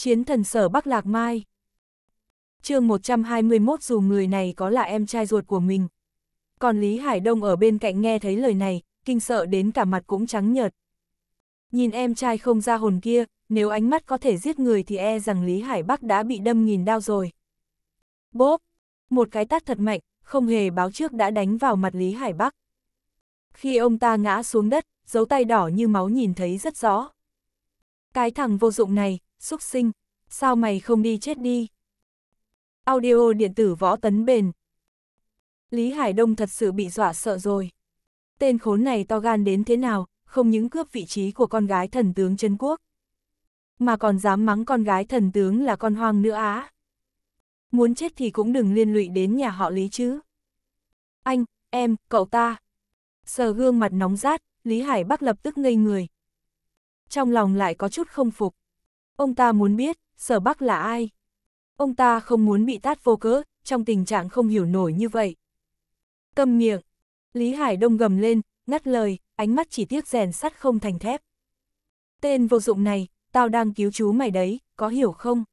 Chiến thần sở Bắc Lạc Mai chương 121 dù người này có là em trai ruột của mình. Còn Lý Hải Đông ở bên cạnh nghe thấy lời này, kinh sợ đến cả mặt cũng trắng nhợt. Nhìn em trai không ra hồn kia, nếu ánh mắt có thể giết người thì e rằng Lý Hải Bắc đã bị đâm nghìn đao rồi. Bốp! Một cái tát thật mạnh, không hề báo trước đã đánh vào mặt Lý Hải Bắc. Khi ông ta ngã xuống đất, dấu tay đỏ như máu nhìn thấy rất rõ. Cái thằng vô dụng này, xúc sinh, sao mày không đi chết đi. Audio điện tử võ tấn bền. Lý Hải Đông thật sự bị dọa sợ rồi. Tên khốn này to gan đến thế nào, không những cướp vị trí của con gái thần tướng Trấn Quốc, mà còn dám mắng con gái thần tướng là con hoang nữa á. Muốn chết thì cũng đừng liên lụy đến nhà họ Lý chứ. Anh, em, cậu ta. Sờ gương mặt nóng rát, Lý Hải Bắc lập tức ngây người. Trong lòng lại có chút không phục. Ông ta muốn biết, sở bắc là ai? Ông ta không muốn bị tát vô cớ, trong tình trạng không hiểu nổi như vậy. Câm miệng. Lý Hải Đông gầm lên, ngắt lời, ánh mắt chỉ tiếc rèn sắt không thành thép. Tên vô dụng này, tao đang cứu chú mày đấy, có hiểu không?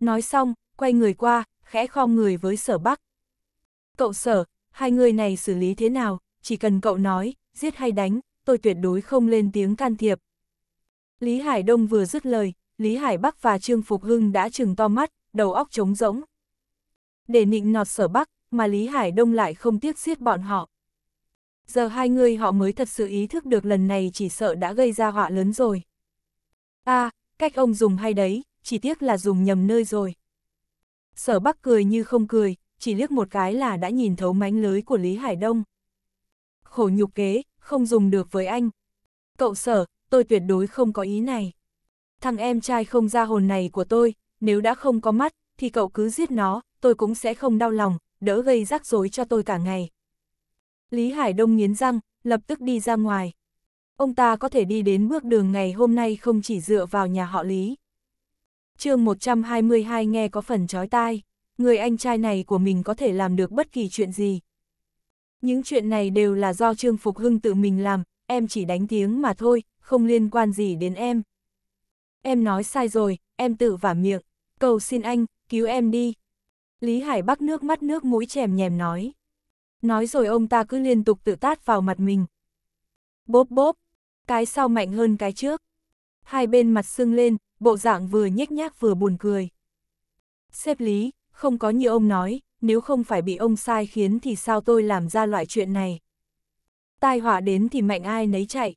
Nói xong, quay người qua, khẽ khom người với sở bắc. Cậu sở, hai người này xử lý thế nào, chỉ cần cậu nói, giết hay đánh, tôi tuyệt đối không lên tiếng can thiệp. Lý Hải Đông vừa dứt lời, Lý Hải Bắc và Trương Phục Hưng đã trừng to mắt, đầu óc trống rỗng. Để nịnh nọt sở Bắc, mà Lý Hải Đông lại không tiếc xiết bọn họ. Giờ hai người họ mới thật sự ý thức được lần này chỉ sợ đã gây ra họa lớn rồi. a à, cách ông dùng hay đấy, chỉ tiếc là dùng nhầm nơi rồi. Sở Bắc cười như không cười, chỉ liếc một cái là đã nhìn thấu mánh lưới của Lý Hải Đông. Khổ nhục kế, không dùng được với anh. Cậu sở, tôi tuyệt đối không có ý này thằng em trai không ra hồn này của tôi, nếu đã không có mắt, thì cậu cứ giết nó, tôi cũng sẽ không đau lòng, đỡ gây rắc rối cho tôi cả ngày. Lý Hải Đông nghiến răng, lập tức đi ra ngoài. Ông ta có thể đi đến bước đường ngày hôm nay không chỉ dựa vào nhà họ Lý. chương 122 nghe có phần chói tai, người anh trai này của mình có thể làm được bất kỳ chuyện gì. Những chuyện này đều là do Trương Phục Hưng tự mình làm, em chỉ đánh tiếng mà thôi, không liên quan gì đến em em nói sai rồi, em tự vả miệng, cầu xin anh, cứu em đi. Lý Hải Bắc nước mắt nước mũi chèm nhèm nói. Nói rồi ông ta cứ liên tục tự tát vào mặt mình. Bốp bốp, cái sau mạnh hơn cái trước. Hai bên mặt sưng lên, bộ dạng vừa nhếch nhác vừa buồn cười. Xếp Lý, không có như ông nói, nếu không phải bị ông sai khiến thì sao tôi làm ra loại chuyện này. Tai họa đến thì mạnh ai nấy chạy.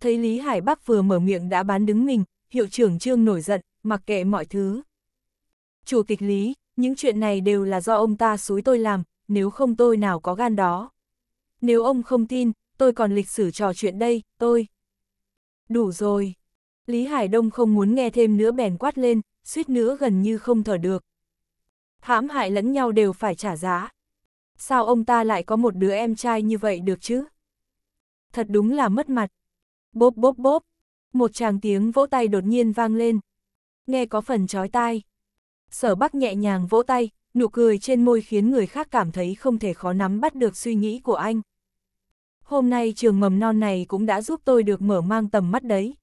Thấy Lý Hải Bắc vừa mở miệng đã bán đứng mình, hiệu trưởng Trương nổi giận, mặc kệ mọi thứ. Chủ tịch Lý, những chuyện này đều là do ông ta xúi tôi làm, nếu không tôi nào có gan đó. Nếu ông không tin, tôi còn lịch sử trò chuyện đây, tôi. Đủ rồi. Lý Hải Đông không muốn nghe thêm nữa bèn quát lên, suýt nữa gần như không thở được. Hãm hại lẫn nhau đều phải trả giá. Sao ông ta lại có một đứa em trai như vậy được chứ? Thật đúng là mất mặt. Bốp bốp bốp, một tràng tiếng vỗ tay đột nhiên vang lên. Nghe có phần chói tai. Sở Bắc nhẹ nhàng vỗ tay, nụ cười trên môi khiến người khác cảm thấy không thể khó nắm bắt được suy nghĩ của anh. Hôm nay trường mầm non này cũng đã giúp tôi được mở mang tầm mắt đấy.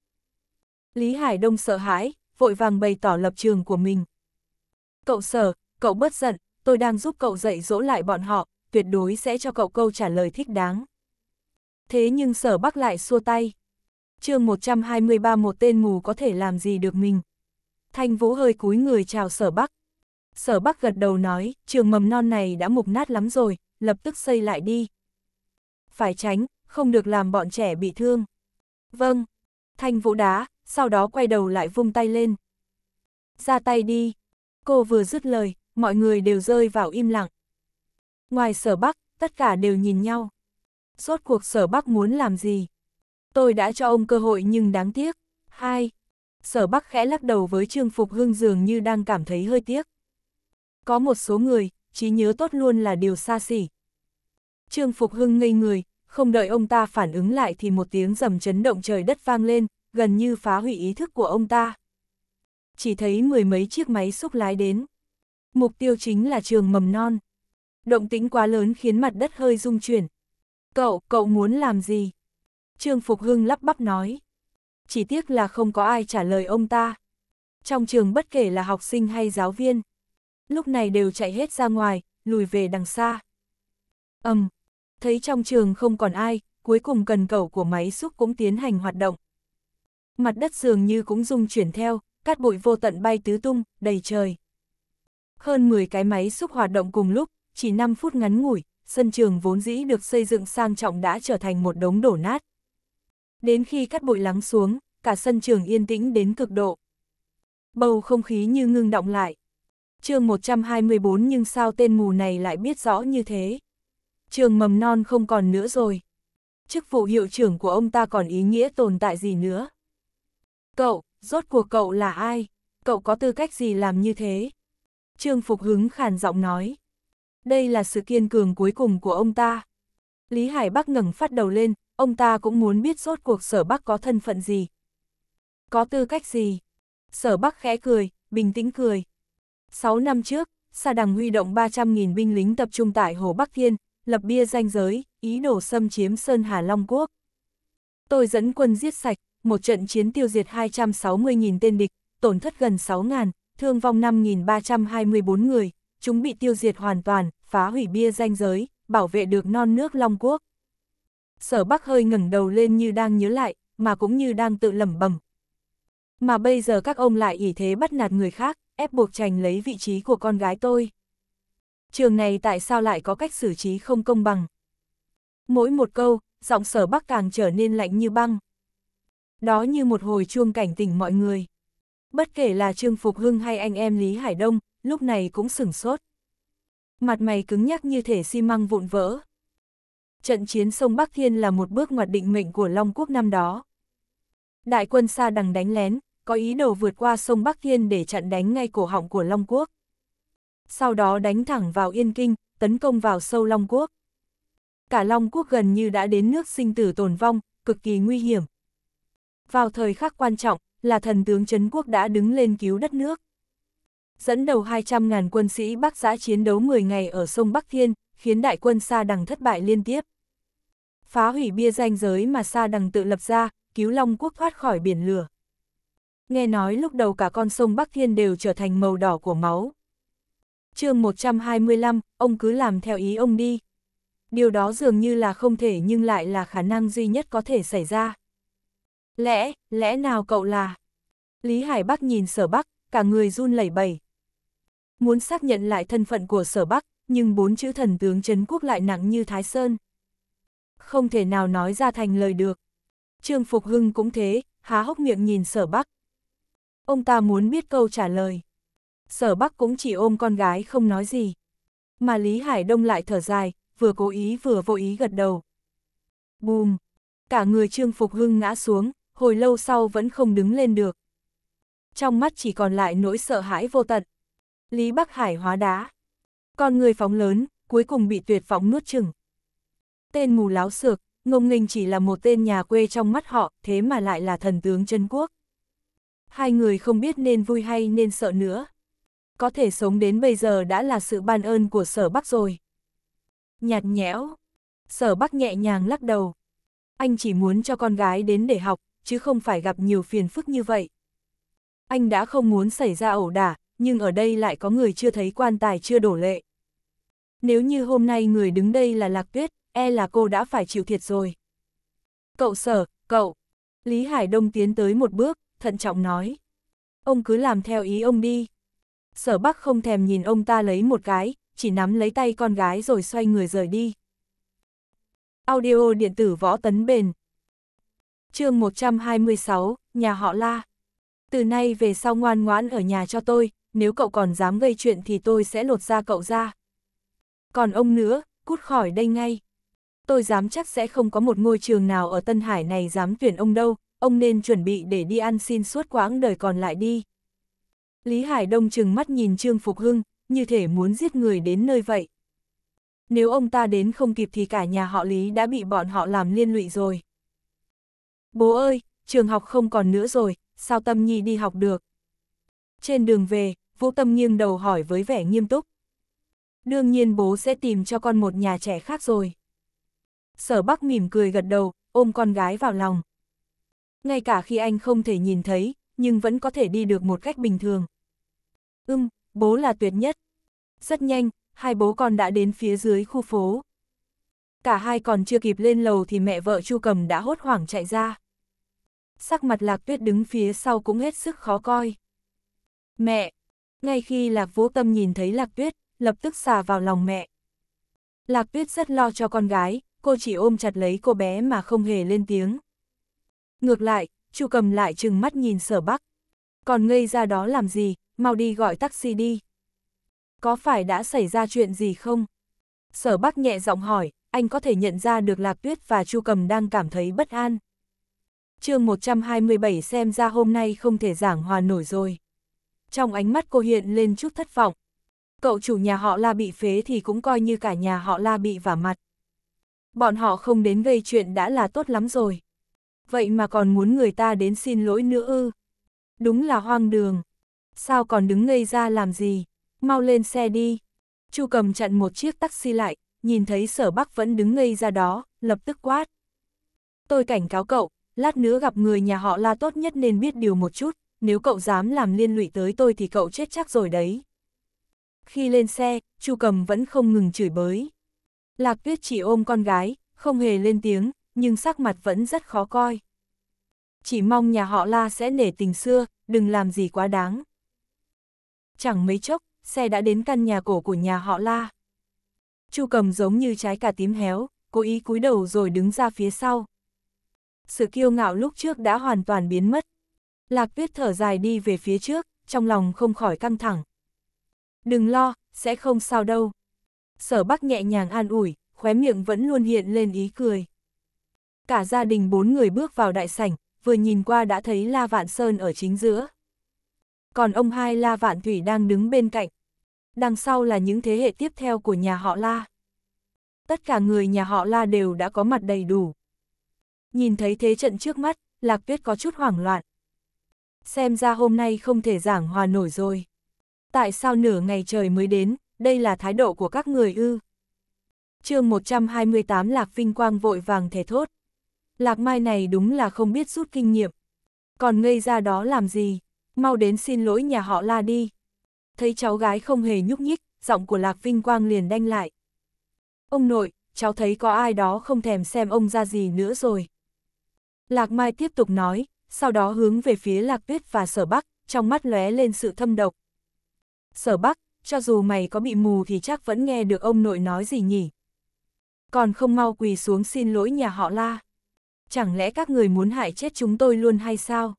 Lý Hải Đông sợ hãi, vội vàng bày tỏ lập trường của mình. Cậu sở, cậu bớt giận, tôi đang giúp cậu dạy dỗ lại bọn họ, tuyệt đối sẽ cho cậu câu trả lời thích đáng. Thế nhưng sở bắc lại xua tay chương 123 một tên mù có thể làm gì được mình. Thanh Vũ hơi cúi người chào sở Bắc. Sở Bắc gật đầu nói, trường mầm non này đã mục nát lắm rồi, lập tức xây lại đi. Phải tránh, không được làm bọn trẻ bị thương. Vâng, Thanh Vũ đá, sau đó quay đầu lại vung tay lên. Ra tay đi. Cô vừa dứt lời, mọi người đều rơi vào im lặng. Ngoài sở Bắc, tất cả đều nhìn nhau. Rốt cuộc sở Bắc muốn làm gì? Tôi đã cho ông cơ hội nhưng đáng tiếc. Hai, sở bắc khẽ lắc đầu với trương phục hưng dường như đang cảm thấy hơi tiếc. Có một số người, trí nhớ tốt luôn là điều xa xỉ. Trương phục hưng ngây người, không đợi ông ta phản ứng lại thì một tiếng rầm chấn động trời đất vang lên, gần như phá hủy ý thức của ông ta. Chỉ thấy mười mấy chiếc máy xúc lái đến. Mục tiêu chính là trường mầm non. Động tĩnh quá lớn khiến mặt đất hơi rung chuyển. Cậu, cậu muốn làm gì? Trương Phục Hưng lắp bắp nói. Chỉ tiếc là không có ai trả lời ông ta. Trong trường bất kể là học sinh hay giáo viên, lúc này đều chạy hết ra ngoài, lùi về đằng xa. Ầm, um, thấy trong trường không còn ai, cuối cùng cần cẩu của máy xúc cũng tiến hành hoạt động. Mặt đất dường như cũng rung chuyển theo, cát bụi vô tận bay tứ tung, đầy trời. Hơn 10 cái máy xúc hoạt động cùng lúc, chỉ 5 phút ngắn ngủi, sân trường vốn dĩ được xây dựng sang trọng đã trở thành một đống đổ nát. Đến khi cắt bụi lắng xuống, cả sân trường yên tĩnh đến cực độ. Bầu không khí như ngưng động lại. chương 124 nhưng sao tên mù này lại biết rõ như thế. Trường mầm non không còn nữa rồi. Chức vụ hiệu trưởng của ông ta còn ý nghĩa tồn tại gì nữa. Cậu, rốt cuộc cậu là ai? Cậu có tư cách gì làm như thế? Trương Phục Hứng khàn giọng nói. Đây là sự kiên cường cuối cùng của ông ta. Lý Hải Bắc ngẩng phát đầu lên, ông ta cũng muốn biết rốt cuộc sở bắc có thân phận gì. Có tư cách gì? Sở bắc khẽ cười, bình tĩnh cười. Sáu năm trước, Sa Đằng huy động 300.000 binh lính tập trung tại Hồ Bắc Thiên, lập bia danh giới, ý đồ xâm chiếm Sơn Hà Long Quốc. Tôi dẫn quân giết sạch, một trận chiến tiêu diệt 260.000 tên địch, tổn thất gần 6.000, thương vong 5.324 người, chúng bị tiêu diệt hoàn toàn, phá hủy bia danh giới, bảo vệ được non nước Long Quốc sở bắc hơi ngẩng đầu lên như đang nhớ lại, mà cũng như đang tự lẩm bẩm. Mà bây giờ các ông lại ỉ thế bắt nạt người khác, ép buộc trành lấy vị trí của con gái tôi. Trường này tại sao lại có cách xử trí không công bằng? Mỗi một câu, giọng sở bắc càng trở nên lạnh như băng. Đó như một hồi chuông cảnh tỉnh mọi người. Bất kể là Trương Phục Hưng hay anh em Lý Hải Đông, lúc này cũng sửng sốt. Mặt mày cứng nhắc như thể xi măng vụn vỡ, trận chiến sông Bắc Thiên là một bước ngoặt định mệnh của Long Quốc năm đó. Đại quân xa đằng đánh lén, có ý đồ vượt qua sông Bắc Thiên để chặn đánh ngay cổ họng của Long Quốc. Sau đó đánh thẳng vào Yên Kinh, tấn công vào sâu Long Quốc. Cả Long Quốc gần như đã đến nước sinh tử tồn vong, cực kỳ nguy hiểm. Vào thời khắc quan trọng, là thần tướng Trấn Quốc đã đứng lên cứu đất nước. Dẫn đầu 200.000 quân sĩ Bắc giã chiến đấu 10 ngày ở sông Bắc Thiên, khiến đại quân xa đằng thất bại liên tiếp phá hủy bia danh giới mà Sa Đằng tự lập ra, cứu Long Quốc thoát khỏi biển lửa. Nghe nói lúc đầu cả con sông Bắc Thiên đều trở thành màu đỏ của máu. chương 125, ông cứ làm theo ý ông đi. Điều đó dường như là không thể nhưng lại là khả năng duy nhất có thể xảy ra. Lẽ, lẽ nào cậu là? Lý Hải Bắc nhìn sở Bắc, cả người run lẩy bẩy. Muốn xác nhận lại thân phận của sở Bắc, nhưng bốn chữ thần tướng Trấn Quốc lại nặng như Thái Sơn không thể nào nói ra thành lời được. Trương Phục Hưng cũng thế, há hốc miệng nhìn sở bắc. Ông ta muốn biết câu trả lời. Sở bắc cũng chỉ ôm con gái không nói gì. Mà Lý Hải Đông lại thở dài, vừa cố ý vừa vô ý gật đầu. Bùm! Cả người Trương Phục Hưng ngã xuống, hồi lâu sau vẫn không đứng lên được. Trong mắt chỉ còn lại nỗi sợ hãi vô tận. Lý Bắc Hải hóa đá. Con người phóng lớn, cuối cùng bị tuyệt vọng nuốt chừng. Tên mù láo sược, Ngông Nghênh chỉ là một tên nhà quê trong mắt họ, thế mà lại là thần tướng chân quốc. Hai người không biết nên vui hay nên sợ nữa. Có thể sống đến bây giờ đã là sự ban ơn của sở bắc rồi. Nhạt nhẽo, sở bắc nhẹ nhàng lắc đầu. Anh chỉ muốn cho con gái đến để học, chứ không phải gặp nhiều phiền phức như vậy. Anh đã không muốn xảy ra ẩu đả, nhưng ở đây lại có người chưa thấy quan tài chưa đổ lệ. Nếu như hôm nay người đứng đây là Lạc Tuyết, e là cô đã phải chịu thiệt rồi. Cậu sở, cậu. Lý Hải Đông tiến tới một bước, thận trọng nói. Ông cứ làm theo ý ông đi. Sở Bắc không thèm nhìn ông ta lấy một cái, chỉ nắm lấy tay con gái rồi xoay người rời đi. Audio điện tử võ tấn bền. chương 126, nhà họ La. Từ nay về sau ngoan ngoãn ở nhà cho tôi, nếu cậu còn dám gây chuyện thì tôi sẽ lột ra cậu ra. Còn ông nữa, cút khỏi đây ngay tôi dám chắc sẽ không có một ngôi trường nào ở Tân Hải này dám tuyển ông đâu, ông nên chuẩn bị để đi ăn xin suốt quãng đời còn lại đi. Lý Hải Đông chừng mắt nhìn Trương Phục Hưng, như thể muốn giết người đến nơi vậy. Nếu ông ta đến không kịp thì cả nhà họ Lý đã bị bọn họ làm liên lụy rồi. Bố ơi, trường học không còn nữa rồi, sao Tâm Nhi đi học được? Trên đường về, Vũ Tâm nghiêng đầu hỏi với vẻ nghiêm túc. Đương nhiên bố sẽ tìm cho con một nhà trẻ khác rồi sở bắc mỉm cười gật đầu, ôm con gái vào lòng. Ngay cả khi anh không thể nhìn thấy, nhưng vẫn có thể đi được một cách bình thường. Ưm, bố là tuyệt nhất. Rất nhanh, hai bố con đã đến phía dưới khu phố. Cả hai còn chưa kịp lên lầu thì mẹ vợ Chu Cầm đã hốt hoảng chạy ra. Sắc mặt Lạc Tuyết đứng phía sau cũng hết sức khó coi. Mẹ! Ngay khi Lạc Vũ Tâm nhìn thấy Lạc Tuyết, lập tức xà vào lòng mẹ. Lạc Tuyết rất lo cho con gái, cô chỉ ôm chặt lấy cô bé mà không hề lên tiếng. Ngược lại, Chu cầm lại trừng mắt nhìn sở bắc. Còn ngây ra đó làm gì, mau đi gọi taxi đi. Có phải đã xảy ra chuyện gì không? Sở bắc nhẹ giọng hỏi, anh có thể nhận ra được Lạc Tuyết và Chu Cầm đang cảm thấy bất an. chương 127 xem ra hôm nay không thể giảng hòa nổi rồi. Trong ánh mắt cô hiện lên chút thất vọng. Cậu chủ nhà họ la bị phế thì cũng coi như cả nhà họ la bị vả mặt bọn họ không đến gây chuyện đã là tốt lắm rồi. Vậy mà còn muốn người ta đến xin lỗi nữa ư. Đúng là hoang đường. Sao còn đứng ngây ra làm gì? Mau lên xe đi. Chu cầm chặn một chiếc taxi lại, nhìn thấy sở bắc vẫn đứng ngây ra đó, lập tức quát. Tôi cảnh cáo cậu, lát nữa gặp người nhà họ la tốt nhất nên biết điều một chút, nếu cậu dám làm liên lụy tới tôi thì cậu chết chắc rồi đấy. Khi lên xe, Chu Cầm vẫn không ngừng chửi bới. Lạc Tuyết chỉ ôm con gái, không hề lên tiếng, nhưng sắc mặt vẫn rất khó coi. Chỉ mong nhà họ La sẽ nể tình xưa, đừng làm gì quá đáng. Chẳng mấy chốc, xe đã đến căn nhà cổ của nhà họ La. Chu cầm giống như trái cà tím héo, cố ý cúi đầu rồi đứng ra phía sau. Sự kiêu ngạo lúc trước đã hoàn toàn biến mất. Lạc Tuyết thở dài đi về phía trước, trong lòng không khỏi căng thẳng. Đừng lo, sẽ không sao đâu sở bắc nhẹ nhàng an ủi, khóe miệng vẫn luôn hiện lên ý cười. Cả gia đình bốn người bước vào đại sảnh, vừa nhìn qua đã thấy La Vạn Sơn ở chính giữa. Còn ông hai La Vạn Thủy đang đứng bên cạnh. Đằng sau là những thế hệ tiếp theo của nhà họ La. Tất cả người nhà họ La đều đã có mặt đầy đủ. Nhìn thấy thế trận trước mắt, Lạc Tuyết có chút hoảng loạn. Xem ra hôm nay không thể giảng hòa nổi rồi. Tại sao nửa ngày trời mới đến, đây là thái độ của các người ư. chương 128 Lạc Vinh Quang vội vàng thề thốt. Lạc Mai này đúng là không biết rút kinh nghiệm. Còn ngây ra đó làm gì, mau đến xin lỗi nhà họ la đi. Thấy cháu gái không hề nhúc nhích, giọng của Lạc Vinh Quang liền đanh lại. Ông nội, cháu thấy có ai đó không thèm xem ông ra gì nữa rồi. Lạc Mai tiếp tục nói, sau đó hướng về phía Lạc Tuyết và Sở Bắc, trong mắt lóe lên sự thâm độc. Sở Bắc, cho dù mày có bị mù thì chắc vẫn nghe được ông nội nói gì nhỉ. Còn không mau quỳ xuống xin lỗi nhà họ la. Chẳng lẽ các người muốn hại chết chúng tôi luôn hay sao?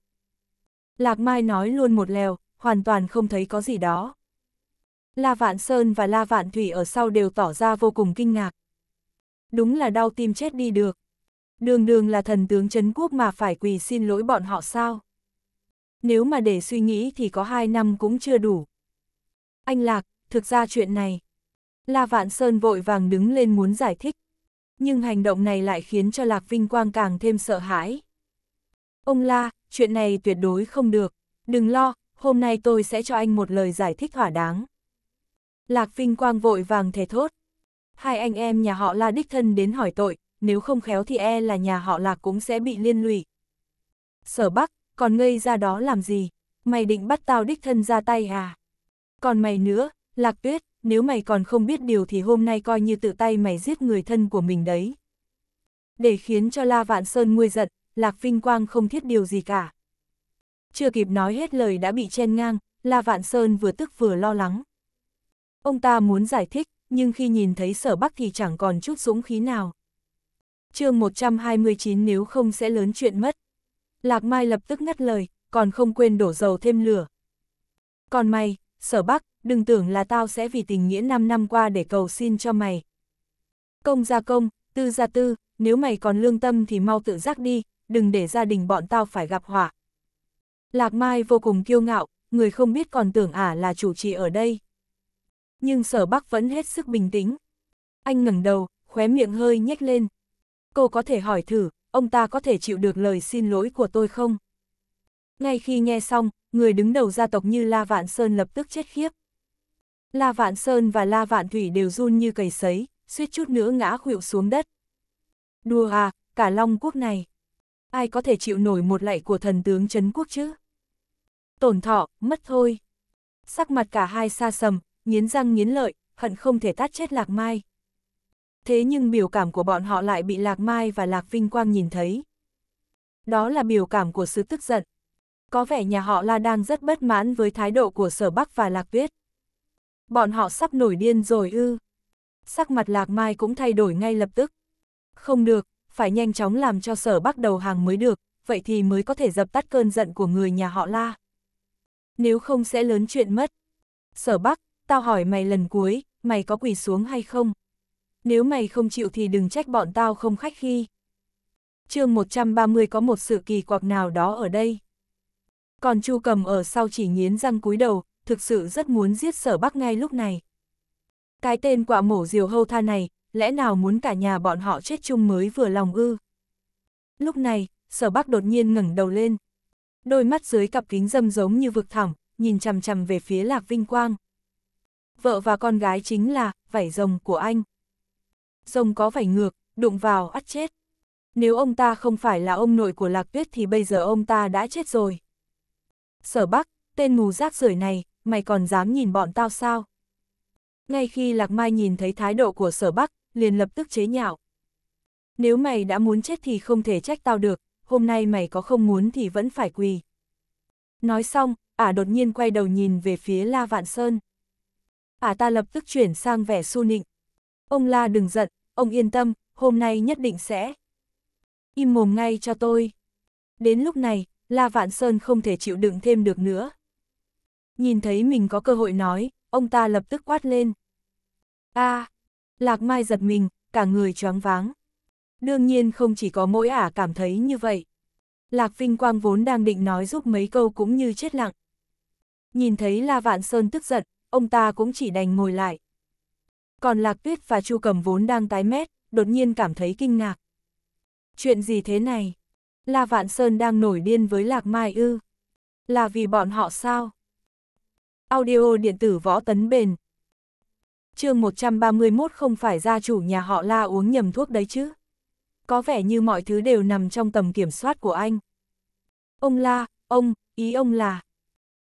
Lạc Mai nói luôn một lèo, hoàn toàn không thấy có gì đó. La Vạn Sơn và La Vạn Thủy ở sau đều tỏ ra vô cùng kinh ngạc. Đúng là đau tim chết đi được. Đường đường là thần tướng Trấn Quốc mà phải quỳ xin lỗi bọn họ sao? Nếu mà để suy nghĩ thì có hai năm cũng chưa đủ anh Lạc, thực ra chuyện này. La Vạn Sơn vội vàng đứng lên muốn giải thích. Nhưng hành động này lại khiến cho Lạc Vinh Quang càng thêm sợ hãi. Ông La, chuyện này tuyệt đối không được. Đừng lo, hôm nay tôi sẽ cho anh một lời giải thích thỏa đáng. Lạc Vinh Quang vội vàng thề thốt. Hai anh em nhà họ La đích thân đến hỏi tội, nếu không khéo thì e là nhà họ Lạc cũng sẽ bị liên lụy. Sở Bắc, còn ngây ra đó làm gì? Mày định bắt tao đích thân ra tay à? Còn mày nữa, Lạc Tuyết, nếu mày còn không biết điều thì hôm nay coi như tự tay mày giết người thân của mình đấy. Để khiến cho La Vạn Sơn nguôi giận, Lạc Vinh Quang không thiết điều gì cả. Chưa kịp nói hết lời đã bị chen ngang, La Vạn Sơn vừa tức vừa lo lắng. Ông ta muốn giải thích, nhưng khi nhìn thấy sở bắc thì chẳng còn chút dũng khí nào. chương 129 nếu không sẽ lớn chuyện mất. Lạc Mai lập tức ngắt lời, còn không quên đổ dầu thêm lửa. Còn mày, sở bắc, đừng tưởng là tao sẽ vì tình nghĩa 5 năm qua để cầu xin cho mày. Công ra công, tư ra tư, nếu mày còn lương tâm thì mau tự giác đi, đừng để gia đình bọn tao phải gặp họa. Lạc Mai vô cùng kiêu ngạo, người không biết còn tưởng ả à là chủ trì ở đây. Nhưng sở bắc vẫn hết sức bình tĩnh. Anh ngẩng đầu, khóe miệng hơi nhếch lên. Cô có thể hỏi thử, ông ta có thể chịu được lời xin lỗi của tôi không? Ngay khi nghe xong, người đứng đầu gia tộc như La Vạn Sơn lập tức chết khiếp. La Vạn Sơn và La Vạn Thủy đều run như cầy sấy, suýt chút nữa ngã khuỵu xuống đất. Đùa à, cả Long Quốc này. Ai có thể chịu nổi một lạy của thần tướng Trấn Quốc chứ? Tổn thọ, mất thôi. Sắc mặt cả hai xa sầm, nghiến răng nghiến lợi, hận không thể tát chết Lạc Mai. Thế nhưng biểu cảm của bọn họ lại bị Lạc Mai và Lạc Vinh Quang nhìn thấy. Đó là biểu cảm của sự tức giận, có vẻ nhà họ La đang rất bất mãn với thái độ của Sở Bắc và Lạc Viết. Bọn họ sắp nổi điên rồi ư. Sắc mặt Lạc Mai cũng thay đổi ngay lập tức. Không được, phải nhanh chóng làm cho Sở Bắc đầu hàng mới được, vậy thì mới có thể dập tắt cơn giận của người nhà họ La. Nếu không sẽ lớn chuyện mất. Sở Bắc, tao hỏi mày lần cuối, mày có quỳ xuống hay không? Nếu mày không chịu thì đừng trách bọn tao không khách khi chương 130 có một sự kỳ quặc nào đó ở đây. Còn Chu Cầm ở sau chỉ nghiến răng cúi đầu, thực sự rất muốn giết sở bắc ngay lúc này. Cái tên quạ mổ diều hâu tha này, lẽ nào muốn cả nhà bọn họ chết chung mới vừa lòng ư? Lúc này, sở bắc đột nhiên ngẩng đầu lên. Đôi mắt dưới cặp kính dâm giống như vực thẳm, nhìn chằm chằm về phía lạc vinh quang. Vợ và con gái chính là, vảy rồng của anh. Rồng có vảy ngược, đụng vào, ắt chết. Nếu ông ta không phải là ông nội của lạc tuyết thì bây giờ ông ta đã chết rồi sở bắc, tên mù rác rưởi này, mày còn dám nhìn bọn tao sao? Ngay khi Lạc Mai nhìn thấy thái độ của sở bắc, liền lập tức chế nhạo. Nếu mày đã muốn chết thì không thể trách tao được, hôm nay mày có không muốn thì vẫn phải quỳ. Nói xong, ả à đột nhiên quay đầu nhìn về phía La Vạn Sơn. Ả à ta lập tức chuyển sang vẻ su nịnh. Ông La đừng giận, ông yên tâm, hôm nay nhất định sẽ. Im mồm ngay cho tôi. Đến lúc này, La Vạn Sơn không thể chịu đựng thêm được nữa. Nhìn thấy mình có cơ hội nói, ông ta lập tức quát lên. a à, Lạc Mai giật mình, cả người choáng váng. Đương nhiên không chỉ có mỗi ả cảm thấy như vậy. Lạc Vinh Quang vốn đang định nói giúp mấy câu cũng như chết lặng. Nhìn thấy La Vạn Sơn tức giận, ông ta cũng chỉ đành ngồi lại. Còn Lạc Tuyết và Chu Cầm vốn đang tái mét, đột nhiên cảm thấy kinh ngạc. Chuyện gì thế này? La Vạn Sơn đang nổi điên với Lạc Mai ư. Là vì bọn họ sao? Audio điện tử võ tấn bền. chương 131 không phải gia chủ nhà họ La uống nhầm thuốc đấy chứ. Có vẻ như mọi thứ đều nằm trong tầm kiểm soát của anh. Ông La, ông, ý ông là.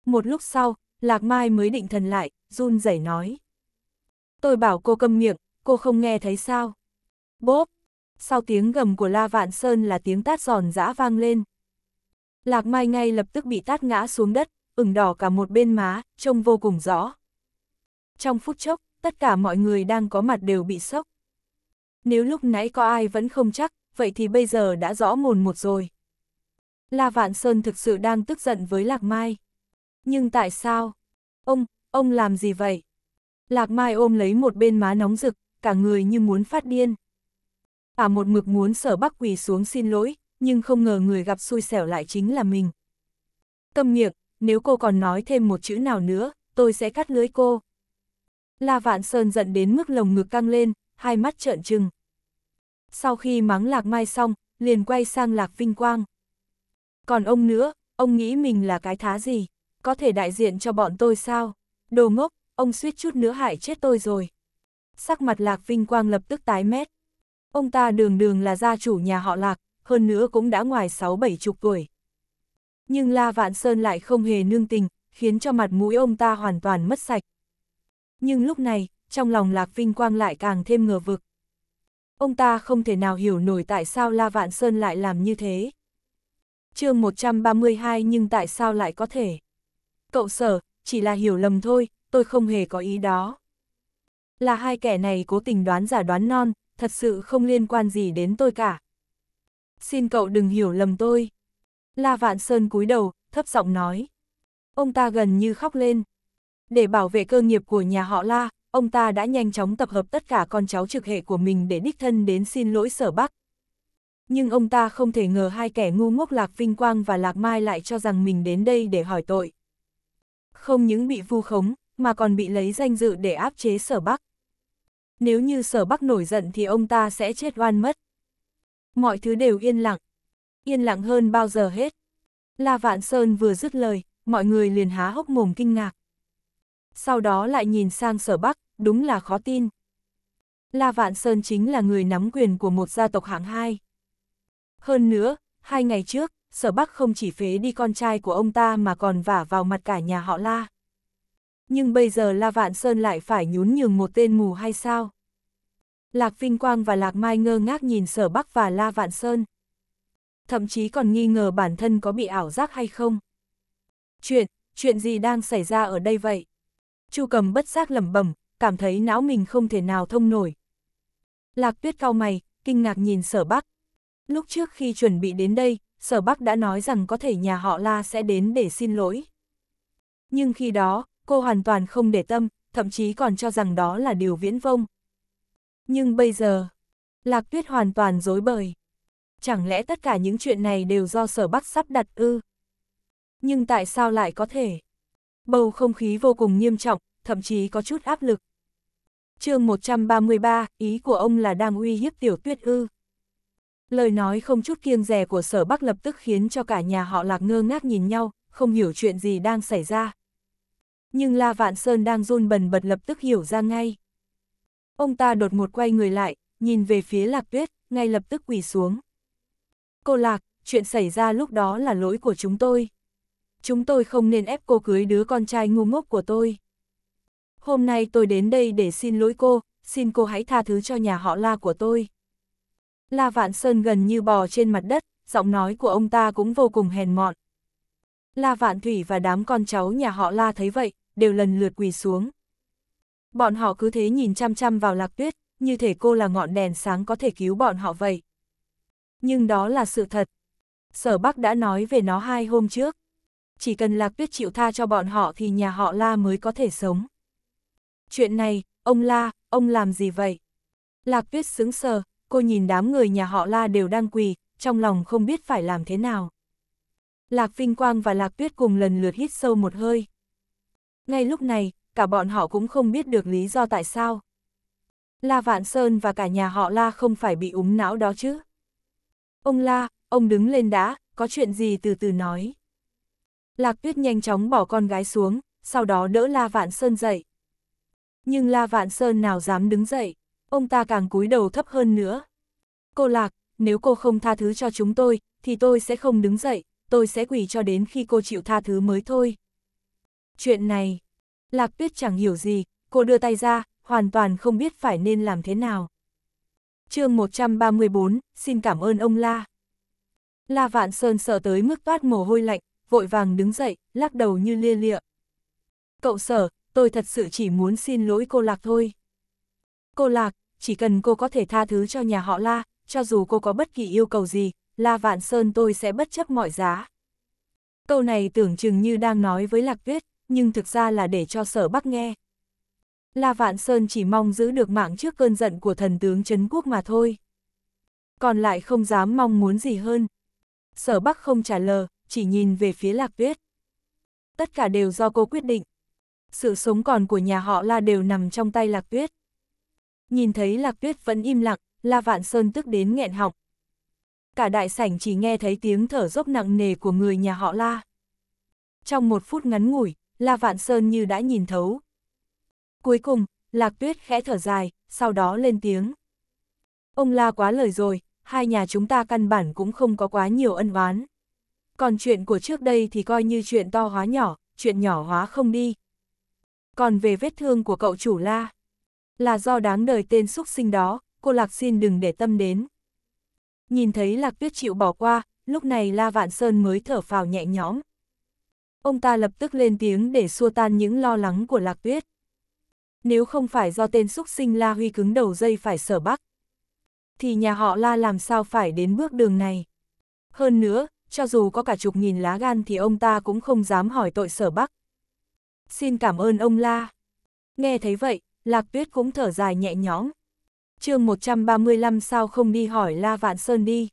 Một lúc sau, Lạc Mai mới định thần lại, run rẩy nói. Tôi bảo cô câm miệng, cô không nghe thấy sao? Bốp! sau tiếng gầm của La Vạn Sơn là tiếng tát giòn giã vang lên. Lạc Mai ngay lập tức bị tát ngã xuống đất, ửng đỏ cả một bên má, trông vô cùng rõ. Trong phút chốc, tất cả mọi người đang có mặt đều bị sốc. Nếu lúc nãy có ai vẫn không chắc, vậy thì bây giờ đã rõ mồn một rồi. La Vạn Sơn thực sự đang tức giận với Lạc Mai. Nhưng tại sao? Ông, ông làm gì vậy? Lạc Mai ôm lấy một bên má nóng rực, cả người như muốn phát điên. Ả à một mực muốn sở bắc quỳ xuống xin lỗi, nhưng không ngờ người gặp xui xẻo lại chính là mình. Câm miệng, nếu cô còn nói thêm một chữ nào nữa, tôi sẽ cắt lưới cô. La Vạn Sơn giận đến mức lồng ngực căng lên, hai mắt trợn trừng. Sau khi mắng Lạc Mai xong, liền quay sang Lạc Vinh Quang. Còn ông nữa, ông nghĩ mình là cái thá gì? Có thể đại diện cho bọn tôi sao? Đồ ngốc, ông suýt chút nữa hại chết tôi rồi. Sắc mặt Lạc Vinh Quang lập tức tái mét ông ta đường đường là gia chủ nhà họ Lạc, hơn nữa cũng đã ngoài sáu bảy chục tuổi. Nhưng La Vạn Sơn lại không hề nương tình, khiến cho mặt mũi ông ta hoàn toàn mất sạch. Nhưng lúc này, trong lòng Lạc Vinh Quang lại càng thêm ngờ vực. Ông ta không thể nào hiểu nổi tại sao La Vạn Sơn lại làm như thế. chương 132 nhưng tại sao lại có thể? Cậu sở, chỉ là hiểu lầm thôi, tôi không hề có ý đó. Là hai kẻ này cố tình đoán giả đoán non, thật sự không liên quan gì đến tôi cả. Xin cậu đừng hiểu lầm tôi. La Vạn Sơn cúi đầu, thấp giọng nói. Ông ta gần như khóc lên. Để bảo vệ cơ nghiệp của nhà họ La, ông ta đã nhanh chóng tập hợp tất cả con cháu trực hệ của mình để đích thân đến xin lỗi sở Bắc. Nhưng ông ta không thể ngờ hai kẻ ngu ngốc Lạc Vinh Quang và Lạc Mai lại cho rằng mình đến đây để hỏi tội. Không những bị vu khống, mà còn bị lấy danh dự để áp chế sở Bắc nếu như sở bắc nổi giận thì ông ta sẽ chết oan mất. Mọi thứ đều yên lặng, yên lặng hơn bao giờ hết. La Vạn Sơn vừa dứt lời, mọi người liền há hốc mồm kinh ngạc. Sau đó lại nhìn sang sở bắc, đúng là khó tin. La Vạn Sơn chính là người nắm quyền của một gia tộc hạng hai. Hơn nữa, hai ngày trước, sở bắc không chỉ phế đi con trai của ông ta mà còn vả vào mặt cả nhà họ La nhưng bây giờ La Vạn Sơn lại phải nhún nhường một tên mù hay sao? Lạc Vinh Quang và Lạc Mai ngơ ngác nhìn Sở Bắc và La Vạn Sơn. Thậm chí còn nghi ngờ bản thân có bị ảo giác hay không. Chuyện, chuyện gì đang xảy ra ở đây vậy? Chu cầm bất giác lẩm bẩm, cảm thấy não mình không thể nào thông nổi. Lạc tuyết cao mày, kinh ngạc nhìn sở bắc. Lúc trước khi chuẩn bị đến đây, sở bắc đã nói rằng có thể nhà họ la sẽ đến để xin lỗi. Nhưng khi đó, cô hoàn toàn không để tâm, thậm chí còn cho rằng đó là điều viễn vông. Nhưng bây giờ, Lạc Tuyết hoàn toàn dối bời. Chẳng lẽ tất cả những chuyện này đều do sở bắc sắp đặt ư? Nhưng tại sao lại có thể? Bầu không khí vô cùng nghiêm trọng, thậm chí có chút áp lực. chương 133, ý của ông là đang uy hiếp tiểu tuyết ư. Lời nói không chút kiêng rè của sở bắc lập tức khiến cho cả nhà họ lạc ngơ ngác nhìn nhau, không hiểu chuyện gì đang xảy ra. Nhưng La Vạn Sơn đang run bần bật lập tức hiểu ra ngay. Ông ta đột ngột quay người lại, nhìn về phía Lạc Tuyết, ngay lập tức quỳ xuống. Cô Lạc, chuyện xảy ra lúc đó là lỗi của chúng tôi. Chúng tôi không nên ép cô cưới đứa con trai ngu ngốc của tôi. Hôm nay tôi đến đây để xin lỗi cô, xin cô hãy tha thứ cho nhà họ La của tôi. La Vạn Sơn gần như bò trên mặt đất, giọng nói của ông ta cũng vô cùng hèn mọn. La Vạn Thủy và đám con cháu nhà họ La thấy vậy, đều lần lượt quỳ xuống. Bọn họ cứ thế nhìn chăm chăm vào lạc tuyết, như thể cô là ngọn đèn sáng có thể cứu bọn họ vậy. Nhưng đó là sự thật. Sở Bắc đã nói về nó hai hôm trước. Chỉ cần lạc tuyết chịu tha cho bọn họ thì nhà họ La mới có thể sống. Chuyện này, ông La, ông làm gì vậy? Lạc tuyết xứng sờ, cô nhìn đám người nhà họ La đều đang quỳ, trong lòng không biết phải làm thế nào. Lạc Vinh Quang và Lạc Tuyết cùng lần lượt hít sâu một hơi. Ngay lúc này, cả bọn họ cũng không biết được lý do tại sao. La Vạn Sơn và cả nhà họ La không phải bị úng não đó chứ. Ông La, ông đứng lên đã, có chuyện gì từ từ nói. Lạc Tuyết nhanh chóng bỏ con gái xuống, sau đó đỡ La Vạn Sơn dậy. Nhưng La Vạn Sơn nào dám đứng dậy, ông ta càng cúi đầu thấp hơn nữa. Cô Lạc, nếu cô không tha thứ cho chúng tôi, thì tôi sẽ không đứng dậy, tôi sẽ quỳ cho đến khi cô chịu tha thứ mới thôi. Chuyện này, Lạc Tuyết chẳng hiểu gì, cô đưa tay ra, hoàn toàn không biết phải nên làm thế nào. chương 134, xin cảm ơn ông La. La Vạn Sơn sợ tới mức toát mồ hôi lạnh, vội vàng đứng dậy, lắc đầu như lia lịa. Cậu sở, tôi thật sự chỉ muốn xin lỗi cô Lạc thôi. Cô Lạc, chỉ cần cô có thể tha thứ cho nhà họ La, cho dù cô có bất kỳ yêu cầu gì, La Vạn Sơn tôi sẽ bất chấp mọi giá. Câu này tưởng chừng như đang nói với Lạc Tuyết, nhưng thực ra là để cho sở Bắc nghe. La Vạn Sơn chỉ mong giữ được mạng trước cơn giận của thần tướng Trấn Quốc mà thôi. Còn lại không dám mong muốn gì hơn. Sở Bắc không trả lời, chỉ nhìn về phía Lạc Tuyết. Tất cả đều do cô quyết định. Sự sống còn của nhà họ La đều nằm trong tay Lạc Tuyết. Nhìn thấy Lạc Tuyết vẫn im lặng, La Vạn Sơn tức đến nghẹn họng, cả đại sảnh chỉ nghe thấy tiếng thở dốc nặng nề của người nhà họ La. Trong một phút ngắn ngủi, La Vạn Sơn như đã nhìn thấu. Cuối cùng, Lạc Tuyết khẽ thở dài, sau đó lên tiếng. Ông La quá lời rồi, hai nhà chúng ta căn bản cũng không có quá nhiều ân oán. Còn chuyện của trước đây thì coi như chuyện to hóa nhỏ, chuyện nhỏ hóa không đi. Còn về vết thương của cậu chủ La, là do đáng đời tên xúc sinh đó, cô Lạc xin đừng để tâm đến. Nhìn thấy Lạc Tuyết chịu bỏ qua, lúc này La Vạn Sơn mới thở phào nhẹ nhõm. Ông ta lập tức lên tiếng để xua tan những lo lắng của Lạc Tuyết. Nếu không phải do tên xúc sinh La Huy cứng đầu dây phải sở bắc, thì nhà họ La làm sao phải đến bước đường này. Hơn nữa, cho dù có cả chục nghìn lá gan thì ông ta cũng không dám hỏi tội sở bắc. Xin cảm ơn ông La. Nghe thấy vậy, Lạc Tuyết cũng thở dài nhẹ nhõm chương 135 sao không đi hỏi La Vạn Sơn đi.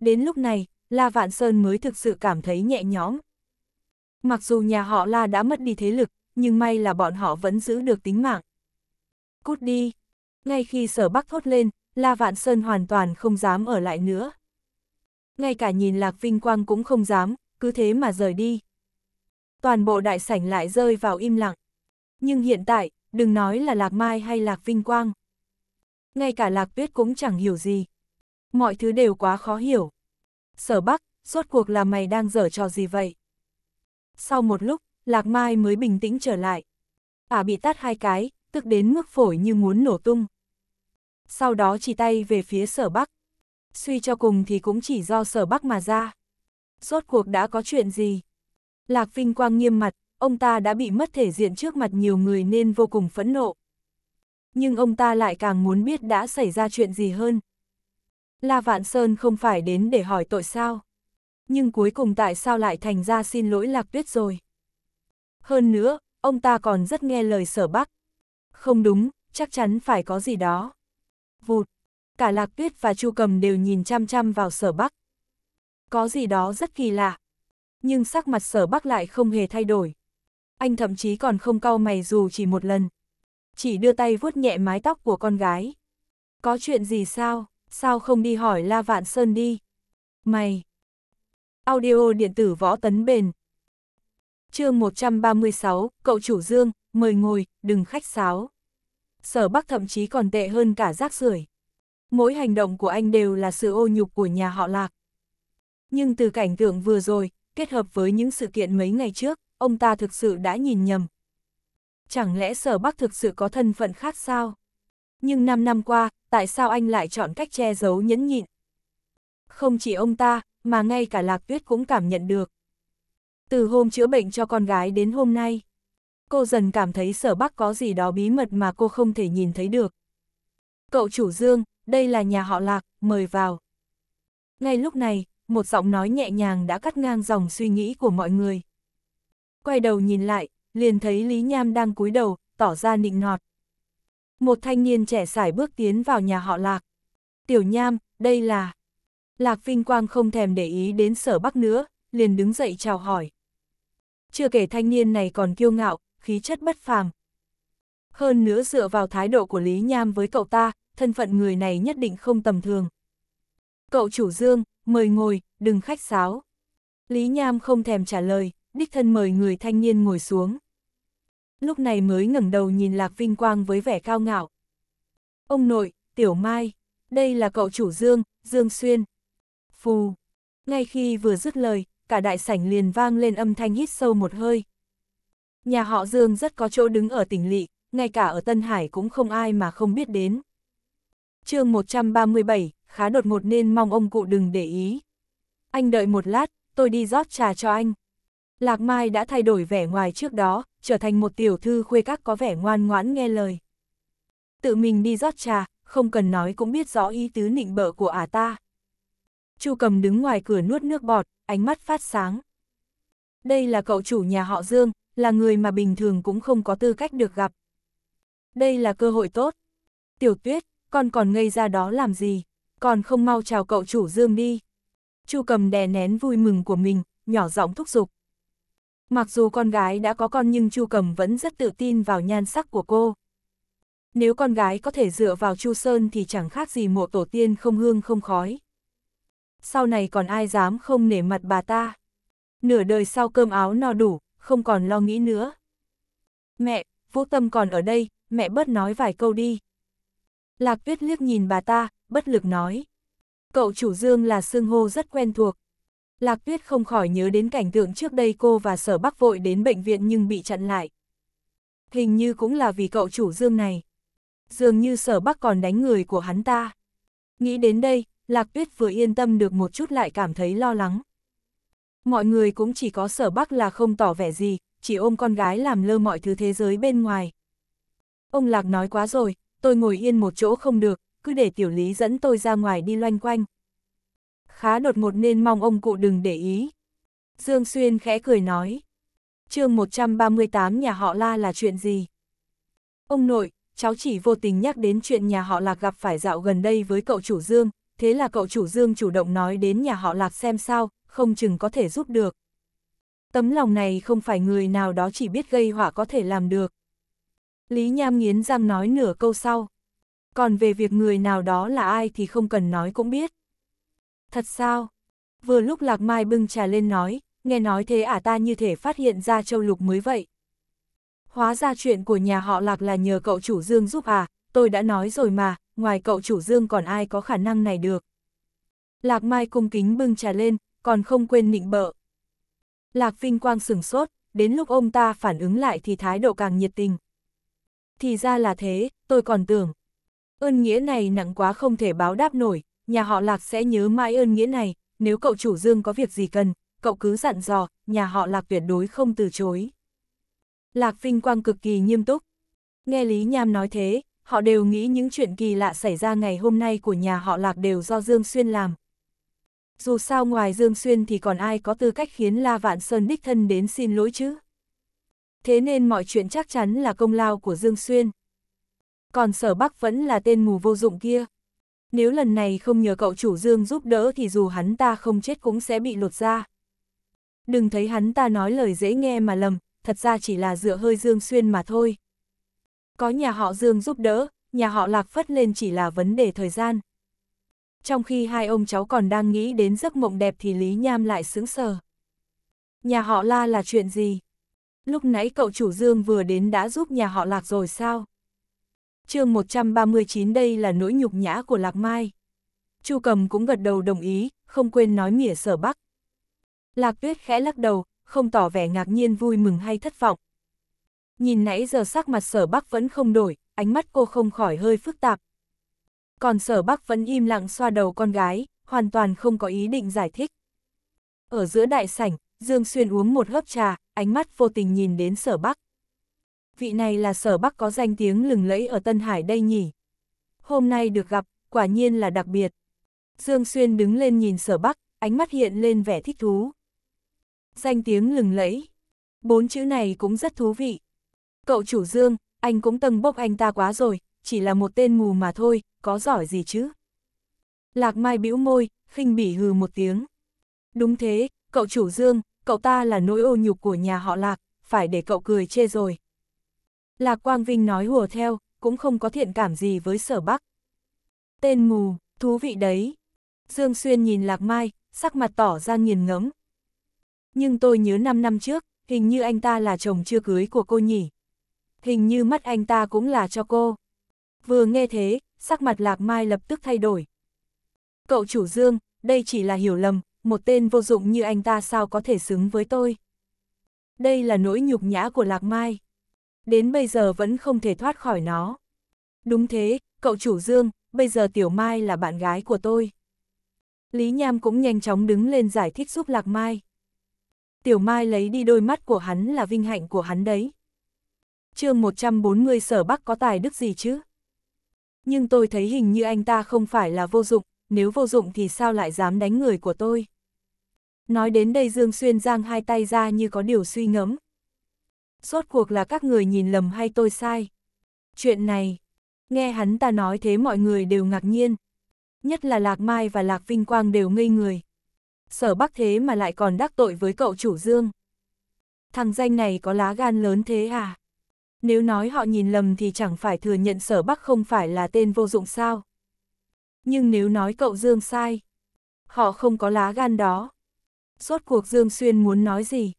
Đến lúc này, La Vạn Sơn mới thực sự cảm thấy nhẹ nhõm. Mặc dù nhà họ La đã mất đi thế lực, nhưng may là bọn họ vẫn giữ được tính mạng. Cút đi! Ngay khi sở bắc thốt lên, La Vạn Sơn hoàn toàn không dám ở lại nữa. Ngay cả nhìn Lạc Vinh Quang cũng không dám, cứ thế mà rời đi. Toàn bộ đại sảnh lại rơi vào im lặng. Nhưng hiện tại, đừng nói là Lạc Mai hay Lạc Vinh Quang ngay cả lạc tuyết cũng chẳng hiểu gì. Mọi thứ đều quá khó hiểu. Sở Bắc, suốt cuộc là mày đang dở trò gì vậy? Sau một lúc, Lạc Mai mới bình tĩnh trở lại. Ả à bị tắt hai cái, tức đến mức phổi như muốn nổ tung. Sau đó chỉ tay về phía sở Bắc. Suy cho cùng thì cũng chỉ do sở Bắc mà ra. suốt cuộc đã có chuyện gì? Lạc Vinh Quang nghiêm mặt, ông ta đã bị mất thể diện trước mặt nhiều người nên vô cùng phẫn nộ nhưng ông ta lại càng muốn biết đã xảy ra chuyện gì hơn. La Vạn Sơn không phải đến để hỏi tội sao. Nhưng cuối cùng tại sao lại thành ra xin lỗi Lạc Tuyết rồi. Hơn nữa, ông ta còn rất nghe lời sở bắc. Không đúng, chắc chắn phải có gì đó. Vụt, cả Lạc Tuyết và Chu Cầm đều nhìn chăm chăm vào sở bắc. Có gì đó rất kỳ lạ. Nhưng sắc mặt sở bắc lại không hề thay đổi. Anh thậm chí còn không cau mày dù chỉ một lần chỉ đưa tay vuốt nhẹ mái tóc của con gái. Có chuyện gì sao, sao không đi hỏi La Vạn Sơn đi? Mày! Audio điện tử võ tấn bền. chương 136, cậu chủ Dương, mời ngồi, đừng khách sáo. Sở Bắc thậm chí còn tệ hơn cả rác rưởi. Mỗi hành động của anh đều là sự ô nhục của nhà họ Lạc. Nhưng từ cảnh tượng vừa rồi, kết hợp với những sự kiện mấy ngày trước, ông ta thực sự đã nhìn nhầm, chẳng lẽ sở bắc thực sự có thân phận khác sao? Nhưng 5 năm qua, tại sao anh lại chọn cách che giấu nhẫn nhịn? Không chỉ ông ta, mà ngay cả Lạc Tuyết cũng cảm nhận được. Từ hôm chữa bệnh cho con gái đến hôm nay, cô dần cảm thấy sở bắc có gì đó bí mật mà cô không thể nhìn thấy được. Cậu chủ Dương, đây là nhà họ Lạc, mời vào. Ngay lúc này, một giọng nói nhẹ nhàng đã cắt ngang dòng suy nghĩ của mọi người. Quay đầu nhìn lại, liền thấy Lý Nham đang cúi đầu, tỏ ra nịnh nọt. Một thanh niên trẻ sải bước tiến vào nhà họ Lạc. Tiểu Nham, đây là... Lạc Vinh Quang không thèm để ý đến sở bắc nữa, liền đứng dậy chào hỏi. Chưa kể thanh niên này còn kiêu ngạo, khí chất bất phàm. Hơn nữa dựa vào thái độ của Lý Nham với cậu ta, thân phận người này nhất định không tầm thường. Cậu chủ Dương, mời ngồi, đừng khách sáo. Lý Nham không thèm trả lời, đích thân mời người thanh niên ngồi xuống lúc này mới ngẩng đầu nhìn Lạc Vinh Quang với vẻ cao ngạo. Ông nội, Tiểu Mai, đây là cậu chủ Dương, Dương Xuyên. Phù. Ngay khi vừa dứt lời, cả đại sảnh liền vang lên âm thanh hít sâu một hơi. Nhà họ Dương rất có chỗ đứng ở tỉnh lỵ, ngay cả ở Tân Hải cũng không ai mà không biết đến. chương 137, khá đột ngột nên mong ông cụ đừng để ý. Anh đợi một lát, tôi đi rót trà cho anh. Lạc Mai đã thay đổi vẻ ngoài trước đó, trở thành một tiểu thư khuê các có vẻ ngoan ngoãn nghe lời. Tự mình đi rót trà, không cần nói cũng biết rõ ý tứ nịnh bợ của ả ta. Chu cầm đứng ngoài cửa nuốt nước bọt, ánh mắt phát sáng. Đây là cậu chủ nhà họ Dương, là người mà bình thường cũng không có tư cách được gặp. Đây là cơ hội tốt. Tiểu tuyết, con còn ngây ra đó làm gì, con không mau chào cậu chủ Dương đi. Chu cầm đè nén vui mừng của mình, nhỏ giọng thúc giục. Mặc dù con gái đã có con nhưng Chu Cầm vẫn rất tự tin vào nhan sắc của cô. Nếu con gái có thể dựa vào Chu Sơn thì chẳng khác gì mộ tổ tiên không hương không khói. Sau này còn ai dám không nể mặt bà ta. Nửa đời sau cơm áo no đủ, không còn lo nghĩ nữa. Mẹ, Vũ Tâm còn ở đây, mẹ bớt nói vài câu đi. Lạc Tuyết liếc nhìn bà ta, bất lực nói. Cậu chủ Dương là xương hô rất quen thuộc, Lạc Tuyết không khỏi nhớ đến cảnh tượng trước đây cô và sở bắc vội đến bệnh viện nhưng bị chặn lại. Hình như cũng là vì cậu chủ Dương này. Dường như sở bắc còn đánh người của hắn ta. Nghĩ đến đây, Lạc Tuyết vừa yên tâm được một chút lại cảm thấy lo lắng. Mọi người cũng chỉ có sở bắc là không tỏ vẻ gì, chỉ ôm con gái làm lơ mọi thứ thế giới bên ngoài. Ông Lạc nói quá rồi, tôi ngồi yên một chỗ không được, cứ để tiểu lý dẫn tôi ra ngoài đi loanh quanh, khá đột ngột nên mong ông cụ đừng để ý. Dương Xuyên khẽ cười nói. chương 138 nhà họ La là chuyện gì? Ông nội, cháu chỉ vô tình nhắc đến chuyện nhà họ Lạc gặp phải dạo gần đây với cậu chủ Dương, thế là cậu chủ Dương chủ động nói đến nhà họ Lạc xem sao, không chừng có thể giúp được. Tấm lòng này không phải người nào đó chỉ biết gây hỏa có thể làm được. Lý Nham nghiến răng nói nửa câu sau. Còn về việc người nào đó là ai thì không cần nói cũng biết. Thật sao? Vừa lúc Lạc Mai bưng trà lên nói, nghe nói thế ả à ta như thể phát hiện ra châu lục mới vậy. Hóa ra chuyện của nhà họ Lạc là nhờ cậu chủ Dương giúp à, tôi đã nói rồi mà, ngoài cậu chủ Dương còn ai có khả năng này được. Lạc Mai cung kính bưng trà lên, còn không quên nịnh bợ. Lạc Vinh Quang sửng sốt, đến lúc ông ta phản ứng lại thì thái độ càng nhiệt tình. Thì ra là thế, tôi còn tưởng. Ơn nghĩa này nặng quá không thể báo đáp nổi, nhà họ Lạc sẽ nhớ mãi ơn nghĩa này, nếu cậu chủ Dương có việc gì cần, cậu cứ dặn dò, nhà họ Lạc tuyệt đối không từ chối. Lạc Vinh Quang cực kỳ nghiêm túc. Nghe Lý Nham nói thế, họ đều nghĩ những chuyện kỳ lạ xảy ra ngày hôm nay của nhà họ Lạc đều do Dương Xuyên làm. Dù sao ngoài Dương Xuyên thì còn ai có tư cách khiến La Vạn Sơn đích thân đến xin lỗi chứ. Thế nên mọi chuyện chắc chắn là công lao của Dương Xuyên. Còn sở Bắc vẫn là tên mù vô dụng kia. Nếu lần này không nhờ cậu chủ Dương giúp đỡ thì dù hắn ta không chết cũng sẽ bị lột ra. Đừng thấy hắn ta nói lời dễ nghe mà lầm, thật ra chỉ là dựa hơi Dương xuyên mà thôi. Có nhà họ Dương giúp đỡ, nhà họ Lạc phất lên chỉ là vấn đề thời gian. Trong khi hai ông cháu còn đang nghĩ đến giấc mộng đẹp thì Lý Nham lại sững sờ. Nhà họ La là chuyện gì? Lúc nãy cậu chủ Dương vừa đến đã giúp nhà họ Lạc rồi sao? chương 139 đây là nỗi nhục nhã của Lạc Mai. Chu Cầm cũng gật đầu đồng ý, không quên nói mỉa sở bắc. Lạc Tuyết khẽ lắc đầu, không tỏ vẻ ngạc nhiên vui mừng hay thất vọng. Nhìn nãy giờ sắc mặt sở bắc vẫn không đổi, ánh mắt cô không khỏi hơi phức tạp. Còn sở bắc vẫn im lặng xoa đầu con gái, hoàn toàn không có ý định giải thích. Ở giữa đại sảnh, Dương Xuyên uống một hớp trà, ánh mắt vô tình nhìn đến sở bắc vị này là sở bắc có danh tiếng lừng lẫy ở Tân Hải đây nhỉ. Hôm nay được gặp, quả nhiên là đặc biệt. Dương Xuyên đứng lên nhìn sở bắc, ánh mắt hiện lên vẻ thích thú. Danh tiếng lừng lẫy. Bốn chữ này cũng rất thú vị. Cậu chủ Dương, anh cũng tâng bốc anh ta quá rồi, chỉ là một tên mù mà thôi, có giỏi gì chứ. Lạc Mai bĩu môi, khinh bỉ hừ một tiếng. Đúng thế, cậu chủ Dương, cậu ta là nỗi ô nhục của nhà họ Lạc, phải để cậu cười chê rồi. Lạc Quang Vinh nói hùa theo, cũng không có thiện cảm gì với sở bắc. Tên mù, thú vị đấy. Dương Xuyên nhìn Lạc Mai, sắc mặt tỏ ra nghiền ngẫm. Nhưng tôi nhớ 5 năm trước, hình như anh ta là chồng chưa cưới của cô nhỉ. Hình như mắt anh ta cũng là cho cô. Vừa nghe thế, sắc mặt Lạc Mai lập tức thay đổi. Cậu chủ Dương, đây chỉ là hiểu lầm, một tên vô dụng như anh ta sao có thể xứng với tôi. Đây là nỗi nhục nhã của Lạc Mai đến bây giờ vẫn không thể thoát khỏi nó. Đúng thế, cậu chủ Dương, bây giờ Tiểu Mai là bạn gái của tôi. Lý Nham cũng nhanh chóng đứng lên giải thích giúp Lạc Mai. Tiểu Mai lấy đi đôi mắt của hắn là vinh hạnh của hắn đấy. chương 140 sở Bắc có tài đức gì chứ? Nhưng tôi thấy hình như anh ta không phải là vô dụng, nếu vô dụng thì sao lại dám đánh người của tôi? Nói đến đây Dương Xuyên giang hai tay ra như có điều suy ngẫm rốt cuộc là các người nhìn lầm hay tôi sai. Chuyện này, nghe hắn ta nói thế mọi người đều ngạc nhiên. Nhất là Lạc Mai và Lạc Vinh Quang đều ngây người. Sở Bắc thế mà lại còn đắc tội với cậu chủ Dương. Thằng danh này có lá gan lớn thế à? Nếu nói họ nhìn lầm thì chẳng phải thừa nhận sở Bắc không phải là tên vô dụng sao. Nhưng nếu nói cậu Dương sai, họ không có lá gan đó. Rốt cuộc Dương Xuyên muốn nói gì?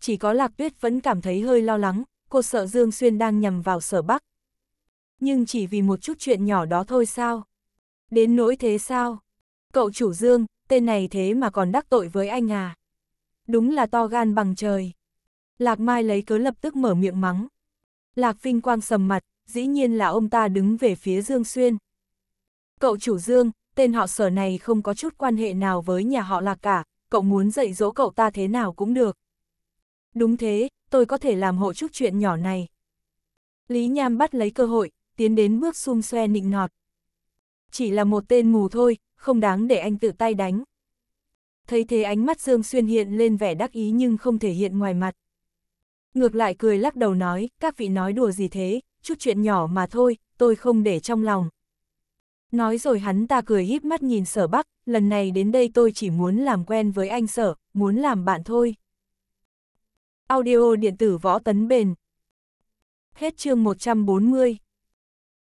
chỉ có Lạc Tuyết vẫn cảm thấy hơi lo lắng, cô sợ Dương Xuyên đang nhầm vào sở Bắc. Nhưng chỉ vì một chút chuyện nhỏ đó thôi sao? Đến nỗi thế sao? Cậu chủ Dương, tên này thế mà còn đắc tội với anh à? Đúng là to gan bằng trời. Lạc Mai lấy cớ lập tức mở miệng mắng. Lạc Vinh Quang sầm mặt, dĩ nhiên là ông ta đứng về phía Dương Xuyên. Cậu chủ Dương, tên họ sở này không có chút quan hệ nào với nhà họ Lạc cả, cậu muốn dạy dỗ cậu ta thế nào cũng được. Đúng thế, tôi có thể làm hộ chút chuyện nhỏ này. Lý Nham bắt lấy cơ hội, tiến đến bước xung xoe nịnh nọt. Chỉ là một tên mù thôi, không đáng để anh tự tay đánh. Thấy thế ánh mắt Dương Xuyên hiện lên vẻ đắc ý nhưng không thể hiện ngoài mặt. Ngược lại cười lắc đầu nói, các vị nói đùa gì thế, chút chuyện nhỏ mà thôi, tôi không để trong lòng. Nói rồi hắn ta cười híp mắt nhìn sở bắc, lần này đến đây tôi chỉ muốn làm quen với anh sở, muốn làm bạn thôi. Audio điện tử võ tấn bền. Hết chương 140.